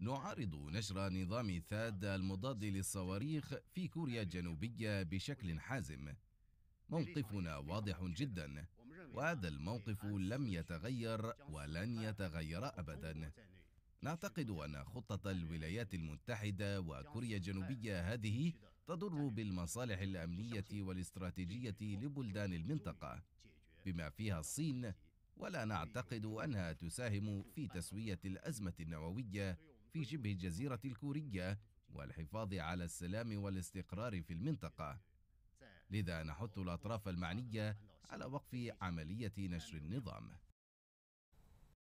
نعارض نشر نظام ثاد المضاد للصواريخ في كوريا الجنوبية بشكل حازم موقفنا واضح جدا وهذا الموقف لم يتغير ولن يتغير أبدا نعتقد أن خطة الولايات المتحدة وكوريا الجنوبية هذه تضر بالمصالح الأمنية والاستراتيجية لبلدان المنطقة بما فيها الصين ولا نعتقد أنها تساهم في تسوية الأزمة النووية في شبه الجزيرة الكورية والحفاظ على السلام والاستقرار في المنطقة لذا نحث الأطراف المعنية على وقف عملية نشر النظام